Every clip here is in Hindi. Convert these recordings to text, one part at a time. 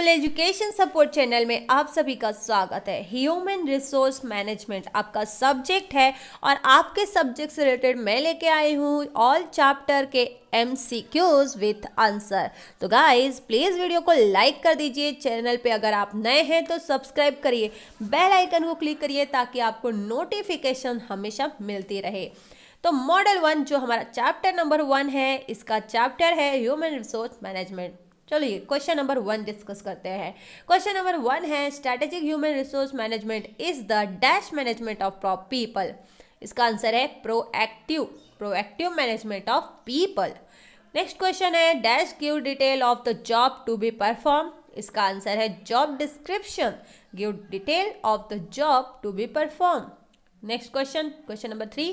फुल एजुकेशन सपोर्ट चैनल में आप सभी का स्वागत है ह्यूमन रिसोर्स मैनेजमेंट आपका सब्जेक्ट है और आपके सब्जेक्ट से रिलेटेड मैं लेके आई हूँ ऑल चैप्टर के M C Qs with answer तो गाइज प्लीज़ वीडियो को लाइक कर दीजिए चैनल पे अगर आप नए हैं तो सब्सक्राइब करिए बेल आइकन को क्लिक करिए ताकि आपको नोटिफिकेशन हमेशा मिलती रहे तो मॉडल वन जो हमारा चैप्टर नंबर वन है इसका चैप्टर है ह्यूमन रिसोर्स मैनेजमेंट चलिए क्वेश्चन नंबर वन डिस्कस करते हैं क्वेश्चन नंबर वन है strategic human resource management is the dash management of prop people इसका आंसर है proactive proactive management of people next question है dash give detail of the job to be perform इसका आंसर है job description give detail of the job to be perform next question question number three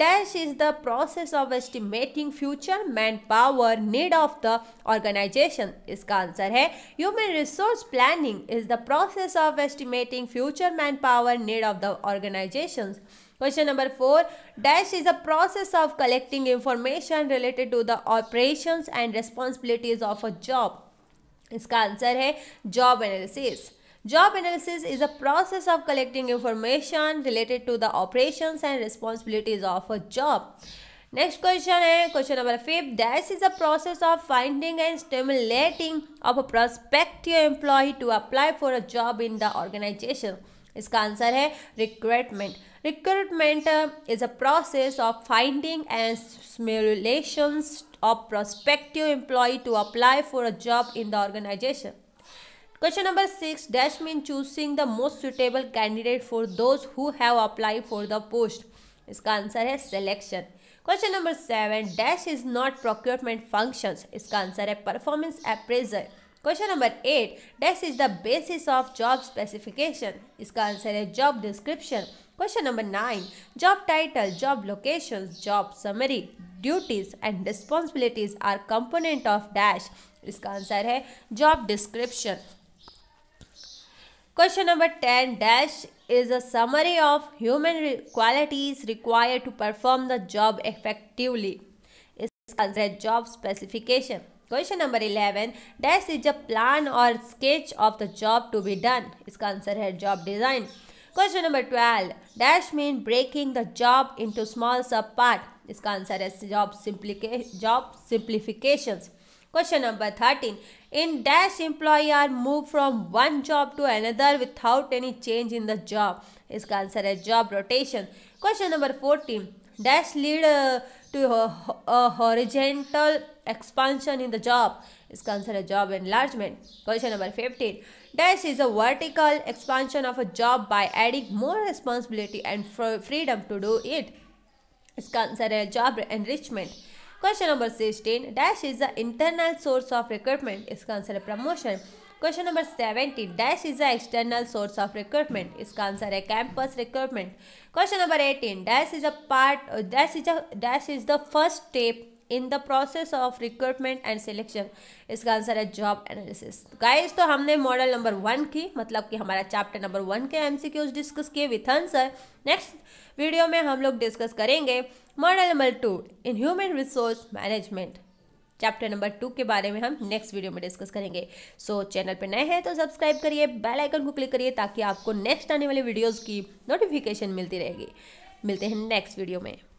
dash is the process of estimating future man power need of the organization इसका आंसर है human resource planning is the process of estimating future man power need of the organization question number four dash is a process of collecting information related to the operation and responsibilities of a job इसका आंसर है job analysis Job analysis is a process of collecting information related to the operations and responsibilities of a job. Next question is question number 5. This is a process of finding and stimulating of a prospective employee to apply for a job in the organization. Its answer is recruitment. Recruitment uh, is a process of finding and stimulations of prospective employee to apply for a job in the organization. Question number six dash mean choosing the most suitable candidate for those who have apply for the post इसका आंसर है selection question number seven dash is not procurement function इसका आंसर है performance appraisal question number eight dash is the basis of job specification इसका आंसर है job description question number nine job title job location job summary duties and responsibilities are component of dash इसका आंसर है job description Question number 10 dash is a summary of human qualities required to perform the job effectively. It's called job specification. Question number 11 dash is a plan or sketch of the job to be done. It's answer job design. Question number 12 dash means breaking the job into small sub Its इसका answer job job simplification Question number 13. In dash employee move from one job to another without any change in the job. Is answer is job rotation. Question number 14. Dash lead uh, to a, a horizontal expansion in the job. Is answer is job enlargement. Question number 15. Dash is a vertical expansion of a job by adding more responsibility and freedom to do it. इसका answer job enrichment. Question number 16. Dash is the internal source of recruitment. Is answer promotion. Question number 17. Dash is the external source of recruitment. Is answer है campus recruitment. Question number 18. Dash is a part. Uh, dash is a dash is the first step in the process of recruitment and selection इसका आंसर है जॉब एनालिसिस गाइस तो हमने मॉडल नंबर वन की मतलब कि हमारा चैप्टर नंबर वन के एम डिस्कस किए विथ आंसर नेक्स्ट वीडियो में हम लोग डिस्कस करेंगे module number two in human resource management chapter number two के बारे में हम नेक्स्ट वीडियो में डिस्कस करेंगे सो so, चैनल पर नए हैं तो सब्सक्राइब करिए बेल आइकन को क्लिक करिए ताकि आपको नेक्स्ट आने वाले वीडियोज़ की नोटिफिकेशन मिलती रहेगी मिलते हैं नेक्स्ट वीडियो में